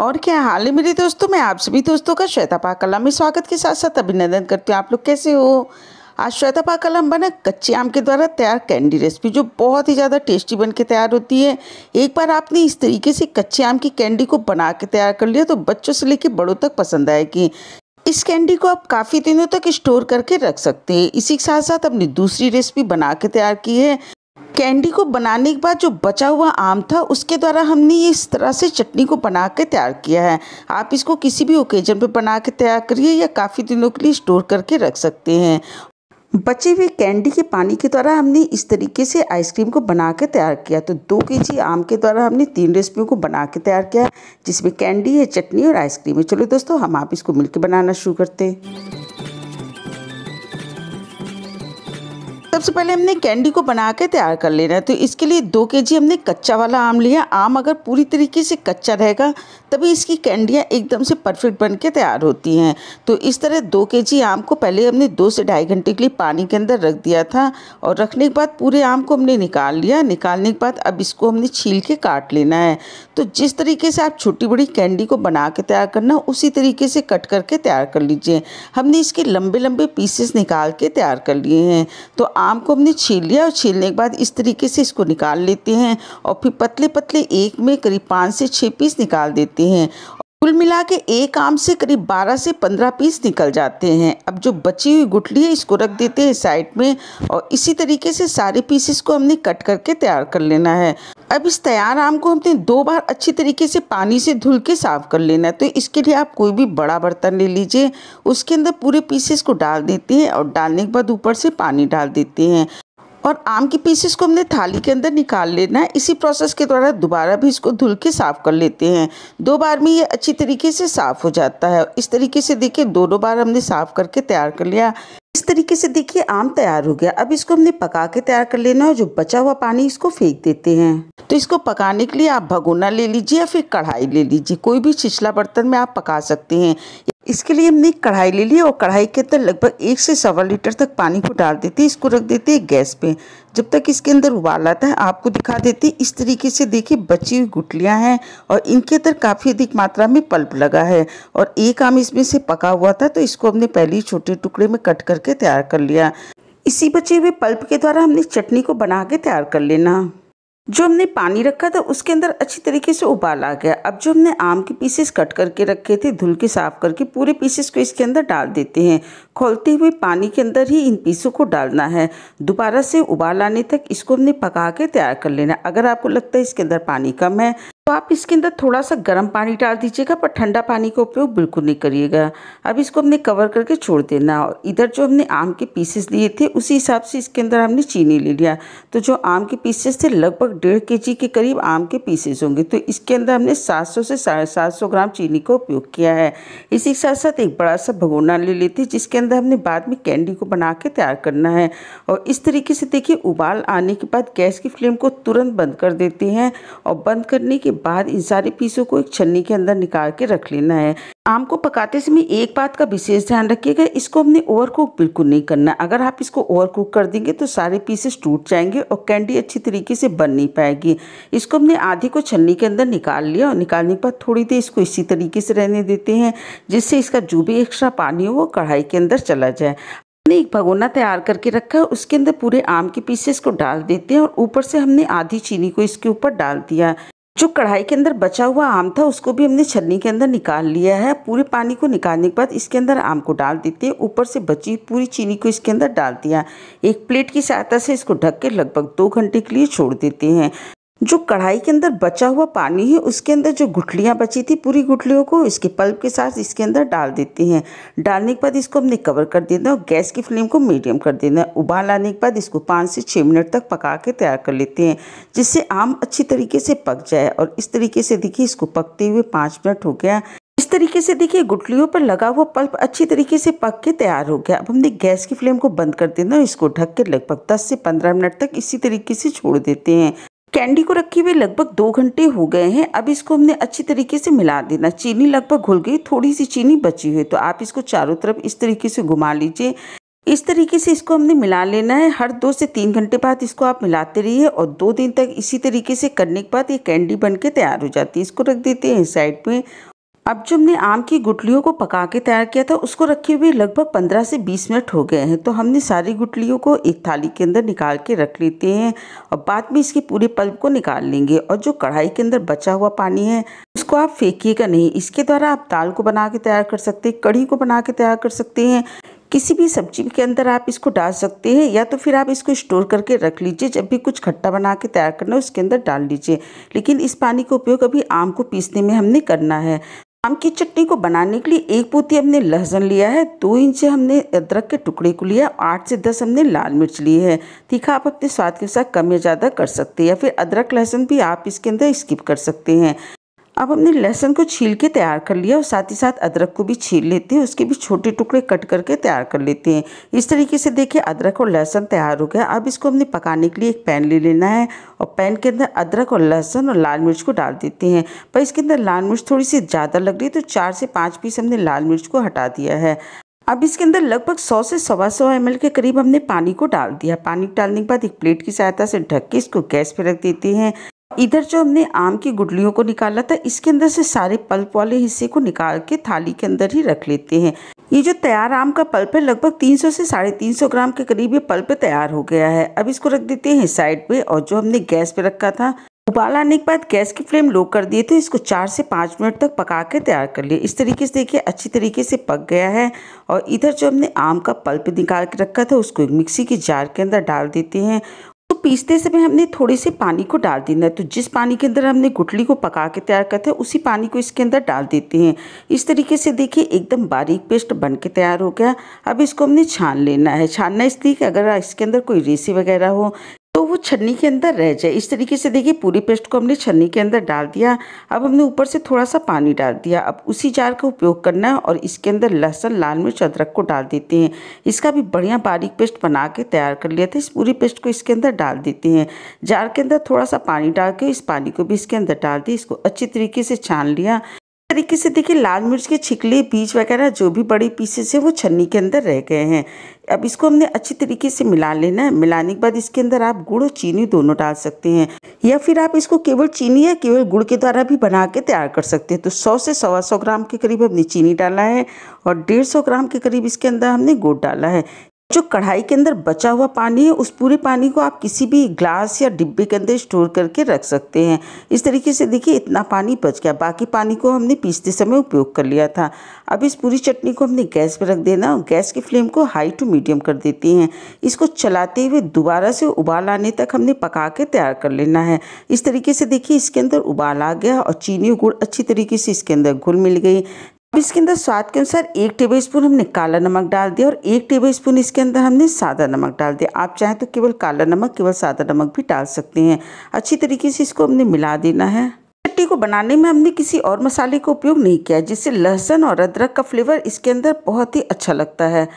और क्या हाल है मेरे दोस्तों मैं आप सभी दोस्तों का श्वेता पाकलम में स्वागत के साथ साथ अभिनंदन करती हूँ आप लोग कैसे हो आज श्वेता पाकलम बना कच्चे आम के द्वारा तैयार कैंडी रेसिपी जो बहुत ही ज़्यादा टेस्टी बन के तैयार होती है एक बार आपने इस तरीके से कच्चे आम की कैंडी को बना के तैयार कर लिया तो बच्चों से लेकर बड़ों तक पसंद आएगी इस कैंडी को आप काफ़ी दिनों तक स्टोर करके रख सकते हैं इसी के साथ साथ अपनी दूसरी रेसिपी बना के तैयार की है कैंडी को बनाने के बाद जो बचा हुआ आम था उसके द्वारा हमने ये इस तरह से चटनी को बना के तैयार किया है आप इसको किसी भी ओकेजन पे बना के तैयार करिए या काफ़ी दिनों के लिए स्टोर करके रख सकते हैं बचे हुए कैंडी के पानी के द्वारा हमने इस तरीके से आइसक्रीम को बना के तैयार किया तो दो के जी आम के द्वारा हमने तीन रेसिपियों को बना के तैयार किया जिसमें कैंडी है चटनी और आइसक्रीम है चलो दोस्तों हम आप इसको मिलकर बनाना शुरू करते हैं सबसे पहले हमने कैंडी को बना के तैयार कर लेना है तो इसके लिए दो के जी हमने कच्चा वाला आम लिया आम अगर पूरी तरीके से कच्चा रहेगा तभी इसकी कैंडियाँ एकदम से परफेक्ट बन के तैयार होती हैं तो इस तरह दो के जी आम को पहले हमने दो से ढाई घंटे के लिए पानी के अंदर रख दिया था और रखने के बाद पूरे आम को हमने निकाल लिया निकालने के बाद अब इसको हमने छील के काट लेना है तो जिस तरीके से आप छोटी बड़ी कैंडी को बना के तैयार करना उसी तरीके से कट करके तैयार कर लीजिए हमने इसके लंबे लंबे पीसेस निकाल के तैयार कर लिए हैं तो आम आम को हमने छील लिया और छीलने के बाद इस तरीके से इसको निकाल लेते हैं और फिर पतले पतले एक में करीब पाँच से छः पीस निकाल देते हैं कुल मिला के एक आम से करीब 12 से 15 पीस निकल जाते हैं अब जो बची हुई गुठली है इसको रख देते हैं साइड में और इसी तरीके से सारे पीसेस को हमने कट करके तैयार कर लेना है अब इस तैयार आम को हमने दो बार अच्छी तरीके से पानी से धुल के साफ कर लेना है तो इसके लिए आप कोई भी बड़ा बर्तन ले लीजिए उसके अंदर पूरे पीसेस को डाल देते हैं और डालने के बाद ऊपर से पानी डाल देते हैं और आम के पीसेस को हमने थाली के अंदर निकाल लेना है इसी प्रोसेस के द्वारा दोबारा भी इसको धुल के साफ़ कर लेते हैं दो बार में ये अच्छी तरीके से साफ़ हो जाता है इस तरीके से देखिए दोनों बार हमने साफ़ करके तैयार कर लिया इस तरीके से देखिए आम तैयार हो गया अब इसको हमने पका के तैयार कर लेना है जो बचा हुआ पानी इसको फेंक देते हैं तो इसको पकाने के लिए आप भगोना ले लीजिए या फिर कढ़ाई ले लीजिए कोई भी छिछला बर्तन में आप पका सकते हैं इसके लिए हमने कढ़ाई ले ली और कढ़ाई के अंदर लगभग एक से सवा लीटर तक पानी को डाल देते हैं इसको रख देते हैं गैस पे जब तक इसके अंदर उबाल आता है आपको दिखा देते इस तरीके से देखिए बची हुई गुटलियाँ हैं और इनके अंदर काफ़ी अधिक मात्रा में पल्प लगा है और एक आम इसमें से पका हुआ था तो इसको हमने पहले ही छोटे टुकड़े में कट करके तैयार कर लिया इसी बचे हुए पल्प के द्वारा हमने चटनी को बना के तैयार कर लेना जो हमने पानी रखा था उसके अंदर अच्छी तरीके से उबाल आ गया अब जो हमने आम के पीसेस कट करके रखे थे धुल के साफ़ करके पूरे पीसेस को इसके अंदर डाल देते हैं खोलते हुए पानी के अंदर ही इन पीसों को डालना है दोबारा से उबाल आने तक इसको हमने पका के तैयार कर लेना अगर आपको लगता है इसके अंदर पानी कम है तो आप इसके अंदर थोड़ा सा गर्म पानी डाल दीजिएगा पर ठंडा पानी का उपयोग बिल्कुल नहीं करिएगा अब इसको हमने कवर करके छोड़ देना और इधर जो हमने आम के पीसेस लिए थे उसी हिसाब से इसके अंदर हमने चीनी ले लिया तो जो आम के पीसेस थे लगभग डेढ़ के जी के करीब आम के पीसेस होंगे तो इसके अंदर हमने सात से साढ़े सात ग्राम चीनी का उपयोग किया है इसी के साथ साथ एक बड़ा सा भगोना ले लेते हैं जिसके अंदर हमने बाद में कैंडी को बना के तैयार करना है और इस तरीके से देखिए उबाल आने के बाद गैस की फ्लेम को तुरंत बंद कर देते हैं और बंद करने के बाद इन सारे पीसों को एक छन्नी के अंदर निकाल के रख लेना है आम को पकाते समय एक बात का विशेष ध्यान रखिएगा इसको हमने ओवर कुक बिल्कुल नहीं करना अगर आप इसको ओवर कुक कर देंगे तो सारे पीसेस टूट जाएंगे और कैंडी अच्छी तरीके से बन नहीं पाएगी इसको हमने आधे को छन्नी के अंदर निकाल लिया और निकालने के बाद थोड़ी देर इसको इसी तरीके से रहने देते हैं जिससे इसका जो भी एक्स्ट्रा पानी हो वो कढ़ाई के अंदर चला जाए हमने एक भगोना तैयार करके रखा है उसके अंदर पूरे आम के पीसेस को डाल देते हैं और ऊपर से हमने आधी चीनी को इसके ऊपर डाल दिया जो कढ़ाई के अंदर बचा हुआ आम था उसको भी हमने छलनी के अंदर निकाल लिया है पूरे पानी को निकालने के बाद इसके अंदर आम को डाल देते हैं ऊपर से बची पूरी चीनी को इसके अंदर डाल दिया एक प्लेट की सहायता से इसको ढक के लगभग दो घंटे के लिए छोड़ देते हैं जो कढ़ाई के अंदर बचा हुआ पानी है उसके अंदर जो गुठलियाँ बची थी पूरी गुठलियों को इसके पल्प के साथ इसके अंदर डाल देते हैं डालने के बाद इसको हमने कवर कर देना है और गैस की फ्लेम को मीडियम कर देना है उबाल आने के बाद इसको पाँच से छः मिनट तक पका के तैयार कर लेते हैं जिससे आम अच्छी तरीके से पक जाए और इस तरीके से देखिए इसको पकते हुए पाँच मिनट हो गया इस तरीके से देखिए गुटलियों पर लगा हुआ पल्प अच्छी तरीके से पक के तैयार हो गया अब हमने गैस की फ्लेम को बंद कर देना और इसको ढक के लगभग 10 से 15 मिनट तक इसी तरीके से छोड़ देते हैं कैंडी को रखे हुए लगभग दो घंटे हो गए हैं अब इसको हमने अच्छी तरीके से मिला देना चीनी लगभग घुल गई थोड़ी सी चीनी बची हुई तो आप इसको चारों तरफ इस तरीके से घुमा लीजिए इस तरीके से इसको हमने मिला लेना है हर दो से तीन घंटे बाद इसको आप मिलाते रहिए और दो दिन तक इसी तरीके से करने के बाद ये कैंडी बन के तैयार हो जाती है इसको रख देते हैं साइड में अब जो हमने आम की गुटलियों को पका के तैयार किया था उसको रखे हुए लगभग 15 से 20 मिनट हो गए हैं तो हमने सारी गुटलियों को एक थाली के अंदर निकाल के रख लेते हैं और बाद में इसके पूरे पल्प को निकाल लेंगे और जो कढ़ाई के अंदर बचा हुआ पानी है उसको आप फेंकिएगा नहीं इसके द्वारा आप दाल को बना के तैयार कर सकते हैं कढ़ी को बना के तैयार कर सकते हैं किसी भी सब्जी के अंदर आप इसको डाल सकते हैं या तो फिर आप इसको स्टोर करके रख लीजिए जब भी कुछ खट्टा बना के तैयार करना है उसके अंदर डाल लीजिए लेकिन इस पानी का उपयोग अभी आम को पीसने में हमने करना है आम की चटनी को बनाने के लिए एक पोती हमने लहसुन लिया है दो इंच हमने अदरक के टुकड़े को लिया आठ से दस हमने लाल मिर्च ली है तीखा आप अपने स्वाद के अनुसार कम या ज़्यादा कर सकते हैं या फिर अदरक लहसुन भी आप इसके अंदर स्किप कर सकते हैं अब हमने लहसुन को छील के तैयार कर लिया और साथ ही साथ अदरक को भी छील लेते हैं उसके भी छोटे टुकड़े कट करके तैयार कर लेते हैं इस तरीके से देखिए अदरक और लहसुन तैयार हो गया अब इसको हमने पकाने के लिए एक पैन ले लेना है और पैन के अंदर अदरक और लहसुन और लाल मिर्च को डाल देते हैं पर इसके अंदर लाल मिर्च थोड़ी सी ज़्यादा लग रही है तो चार से पाँच पीस हमने लाल मिर्च को हटा दिया है अब इसके अंदर लगभग 100 से सवा सौ एम के करीब हमने पानी को डाल दिया पानी डालने के बाद एक प्लेट की सहायता से ढक के इसको गैस पर रख देते हैं इधर जो हमने आम की गुडलियों को निकाला था इसके अंदर से सारे पल्प वाले हिस्से को निकाल के थाली के अंदर ही रख लेते हैं ये जो तैयार आम का पल्प है लगभग 300 से साढ़े तीन ग्राम के करीब ये पल्प तैयार हो गया है अब इसको रख देते हैं साइड पे और जो हमने गैस पे रखा था उबाल आने के बाद गैस की फ्लेम लो कर दिए थे इसको चार से पाँच मिनट तक पका के तैयार कर लिए इस तरीके से देखिए अच्छी तरीके से पक गया है और इधर जो हमने आम का पल्प निकाल के रखा था उसको एक मिक्सी के जार के अंदर डाल देते हैं पीसते समय हमने थोड़े से पानी को डाल देना है तो जिस पानी के अंदर हमने गुटली को पका के तैयार करते हैं उसी पानी को इसके अंदर डाल देते हैं इस तरीके से देखिए एकदम बारीक पेस्ट बन के तैयार हो गया अब इसको हमने छान लेना है छानना इसलिए कि अगर इसके अंदर कोई रेसी वगैरह हो वो छन्नी के अंदर रह जाए इस तरीके से देखिए पूरी पेस्ट को हमने छन्नी के अंदर डाल दिया अब हमने ऊपर से थोड़ा सा पानी डाल दिया अब उसी जार का उपयोग करना है और इसके अंदर लहसुन लाल मिर्च अदरक को डाल देते हैं इसका भी बढ़िया बारीक पेस्ट बना के तैयार कर लिया था इस पूरी पेस्ट को इसके अंदर डाल देते हैं जार के अंदर थोड़ा सा पानी डाल के इस पानी को भी इसके अंदर डाल दिया इसको अच्छी तरीके से छान लिया तरीके से देखिए लाल मिर्च के छिकले बीज वगैरह जो भी बड़े पीसेस हैं वो छन्नी के अंदर रह गए हैं अब इसको हमने अच्छी तरीके से मिला लेना है मिलाने के बाद इसके अंदर आप गुड़ और चीनी दोनों डाल सकते हैं या फिर आप इसको केवल चीनी या केवल गुड़ के द्वारा भी बना के तैयार कर सकते हैं तो 100 से सवा सौ ग्राम के करीब हमने चीनी डाला है और डेढ़ सौ ग्राम के करीब इसके अंदर हमने गुड़ डाला है जो कढ़ाई के अंदर बचा हुआ पानी है उस पूरे पानी को आप किसी भी ग्लास या डिब्बे के अंदर स्टोर करके रख सकते हैं इस तरीके से देखिए इतना पानी बच गया बाकी पानी को हमने पीसते समय उपयोग कर लिया था अब इस पूरी चटनी को हमने गैस पर रख देना और गैस की फ्लेम को हाई टू मीडियम कर देती हैं इसको चलाते हुए दोबारा से उबाल आने तक हमने पका के तैयार कर लेना है इस तरीके से देखिए इसके अंदर उबाल आ गया और चीनी गुड़ अच्छी तरीके से इसके अंदर घुल मिल गई अब इसके अंदर स्वाद के अनुसार एक टेबल स्पून हमने काला नमक डाल दिया और एक टेबल स्पून इसके अंदर हमने सादा नमक डाल दिया आप चाहें तो केवल काला नमक केवल सादा नमक भी डाल सकते हैं अच्छी तरीके से इसको हमने मिला देना है चट्टी को बनाने में हमने किसी और मसाले का उपयोग नहीं किया जिससे लहसुन और अदरक का फ्लेवर इसके अंदर बहुत ही अच्छा लगता है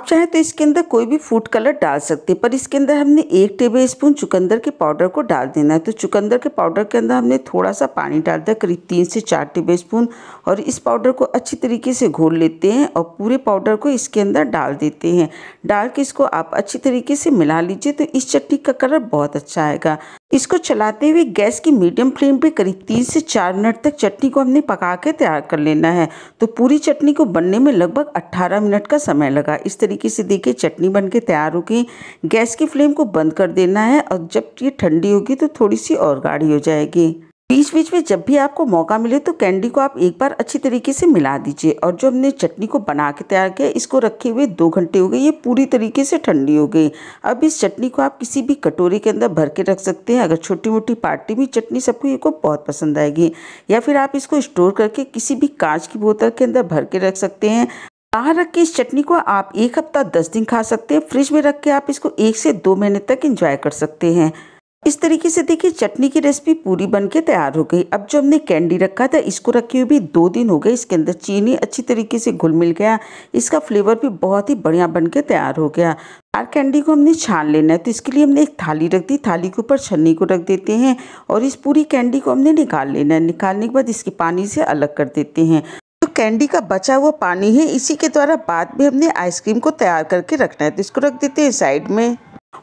आप चाहें तो इसके अंदर कोई भी फूड कलर डाल सकते हैं पर इसके अंदर हमने एक टेबल स्पून चुकंदर के पाउडर को डाल देना है तो चुकंदर के पाउडर के अंदर हमने थोड़ा सा पानी डाल दिया करीब तीन से चार टेबल स्पून और इस पाउडर को अच्छी तरीके से घोल लेते हैं और पूरे पाउडर को इसके अंदर डाल देते हैं डाल के इसको आप अच्छी तरीके से मिला लीजिए तो इस चटनी का कलर बहुत अच्छा आएगा इसको चलाते हुए गैस की मीडियम फ्लेम पे करीब तीन से चार मिनट तक चटनी को हमने पका के तैयार कर लेना है तो पूरी चटनी को बनने में लगभग 18 मिनट का समय लगा इस तरीके से देखिए चटनी बन के तैयार गई गैस की फ्लेम को बंद कर देना है और जब ये ठंडी होगी तो थोड़ी सी और गाढ़ी हो जाएगी बीच बीच में जब भी आपको मौका मिले तो कैंडी को आप एक बार अच्छी तरीके से मिला दीजिए और जो हमने चटनी को बना के तैयार किया इसको रखे हुए दो घंटे हो गए ये पूरी तरीके से ठंडी हो गई अब इस चटनी को आप किसी भी कटोरे के अंदर भर के रख सकते हैं अगर छोटी मोटी पार्टी में चटनी सबको ये को बहुत पसंद आएगी या फिर आप इसको स्टोर करके किसी भी कांच की बोतल के अंदर भर के रख सकते हैं बाहर रख के इस चटनी को आप एक हफ्ता दस दिन खा सकते हैं फ्रिज में रख के आप इसको एक से दो महीने तक इंजॉय कर सकते हैं इस तरीके से देखिए चटनी की रेसिपी पूरी बन के तैयार हो गई अब जो हमने कैंडी रखा था इसको रखे हुए भी दो दिन हो गए इसके अंदर चीनी अच्छी तरीके से घुल मिल गया इसका फ्लेवर भी बहुत ही बढ़िया बन के तैयार हो गया आर कैंडी को हमने छान लेना है तो इसके लिए हमने एक थाली रख दी थाली के ऊपर छन्नी को रख देते हैं और इस पूरी कैंडी को हमने निकाल लेना है निकालने के बाद इसके पानी से अलग कर देते हैं तो कैंडी का बचा हुआ पानी है इसी के द्वारा बाद में हमने आइसक्रीम को तैयार करके रखना है तो इसको रख देते हैं साइड में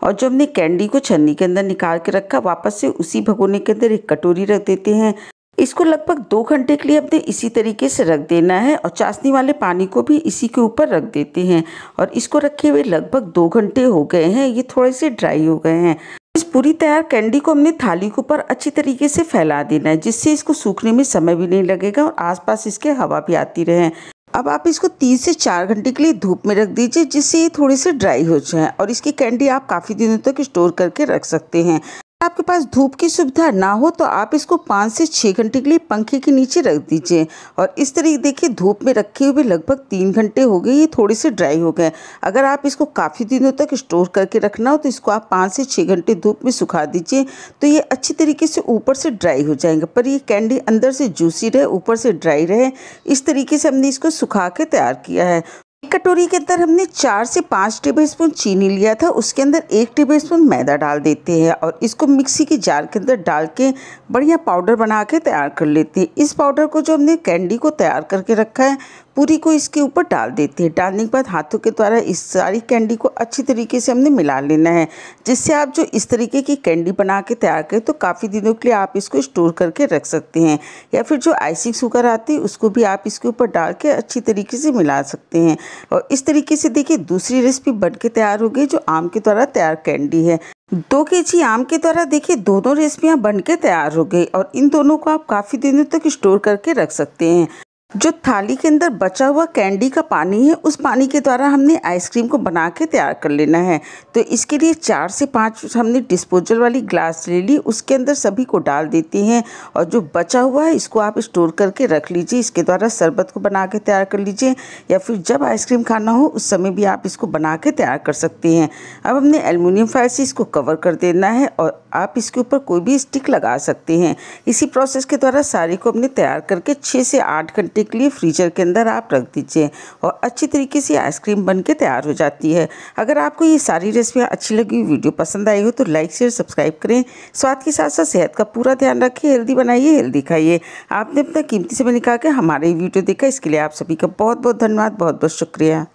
और जो हमने कैंडी को छन्नी के अंदर निकाल के रखा वापस से उसी भगोने के अंदर एक कटोरी रख देते हैं इसको लगभग दो घंटे के लिए हमने इसी तरीके से रख देना है और चाशनी वाले पानी को भी इसी के ऊपर रख देते हैं और इसको रखे हुए लगभग दो घंटे हो गए हैं ये थोड़े से ड्राई हो गए हैं इस पूरी तैयार कैंडी को हमने थाली के ऊपर अच्छी तरीके से फैला देना है जिससे इसको सूखने में समय भी नहीं लगेगा और आसपास इसके हवा भी आती रहे अब आप इसको तीन से चार घंटे के लिए धूप में रख दीजिए जिससे ये थोड़े से ड्राई हो जाए और इसकी कैंडी आप काफ़ी दिनों तक स्टोर करके रख सकते हैं आपके पास धूप की सुविधा ना हो तो आप इसको पाँच से छः घंटे के लिए पंखे के नीचे रख दीजिए और इस तरीके देखिए धूप में रखे हुए लगभग तीन घंटे हो गए ये थोड़े से ड्राई हो गए अगर आप इसको काफ़ी दिनों तक स्टोर करके रखना हो तो इसको आप पाँच से छः घंटे धूप में सुखा दीजिए तो ये अच्छी तरीके से ऊपर से ड्राई हो जाएंगे पर ये कैंडी अंदर से जूसी रहे ऊपर से ड्राई रहे इस तरीके से हमने इसको सुखा के तैयार किया है एक कटोरी के अंदर हमने चार से पाँच टेबल स्पून चीनी लिया था उसके अंदर एक टेबल स्पून मैदा डाल देते हैं और इसको मिक्सी के जार के अंदर डाल के बढ़िया पाउडर बना के तैयार कर लेते हैं इस पाउडर को जो हमने कैंडी को तैयार करके रखा है पूरी को इसके ऊपर डाल देते हैं डालने के बाद हाथों के द्वारा इस सारी कैंडी को अच्छी तरीके से हमने मिला लेना है जिससे आप जो इस तरीके की कैंडी बना के तैयार करें तो काफ़ी दिनों के लिए आप इसको स्टोर करके रख सकते हैं या फिर जो आइसिंग शुगर आती है उसको भी आप इसके ऊपर डाल के अच्छी तरीके से मिला सकते हैं और इस तरीके से देखिए दूसरी रेसिपी बन के तैयार हो गई जो आम के द्वारा तैयार कैंडी है दो के जी आम के द्वारा देखिए दोनों रेसिपियाँ बन के तैयार हो गई और इन दोनों को आप काफ़ी दिनों तक स्टोर करके रख सकते हैं जो थाली के अंदर बचा हुआ कैंडी का पानी है उस पानी के द्वारा हमने आइसक्रीम को बना के तैयार कर लेना है तो इसके लिए चार से पाँच हमने डिस्पोजल वाली ग्लास ले ली उसके अंदर सभी को डाल देती हैं और जो बचा हुआ है इसको आप स्टोर करके रख लीजिए इसके द्वारा शरबत को बना के तैयार कर लीजिए या फिर जब आइसक्रीम खाना हो उस समय भी आप इसको बना के तैयार कर सकते हैं अब हमने एलमिनियम फाइल से इसको कवर कर देना है और आप इसके ऊपर कोई भी स्टिक लगा सकते हैं इसी प्रोसेस के द्वारा सारी को हमने तैयार करके छः से आठ घंटे के लिए फ्रीजर के अंदर आप रख दीजिए और अच्छी तरीके से आइसक्रीम बन के तैयार हो जाती है अगर आपको ये सारी रेसिपियाँ अच्छी लगी वीडियो पसंद आई हो तो लाइक शेयर सब्सक्राइब करें स्वाद के साथ साथ सेहत का पूरा ध्यान रखिए हेल्दी बनाइए हेल्दी खाइए आपने अपना कीमती समय निकाल के हमारे वीडियो देखा इसके लिए आप सभी का बहुत बहुत धन्यवाद बहुत बहुत शुक्रिया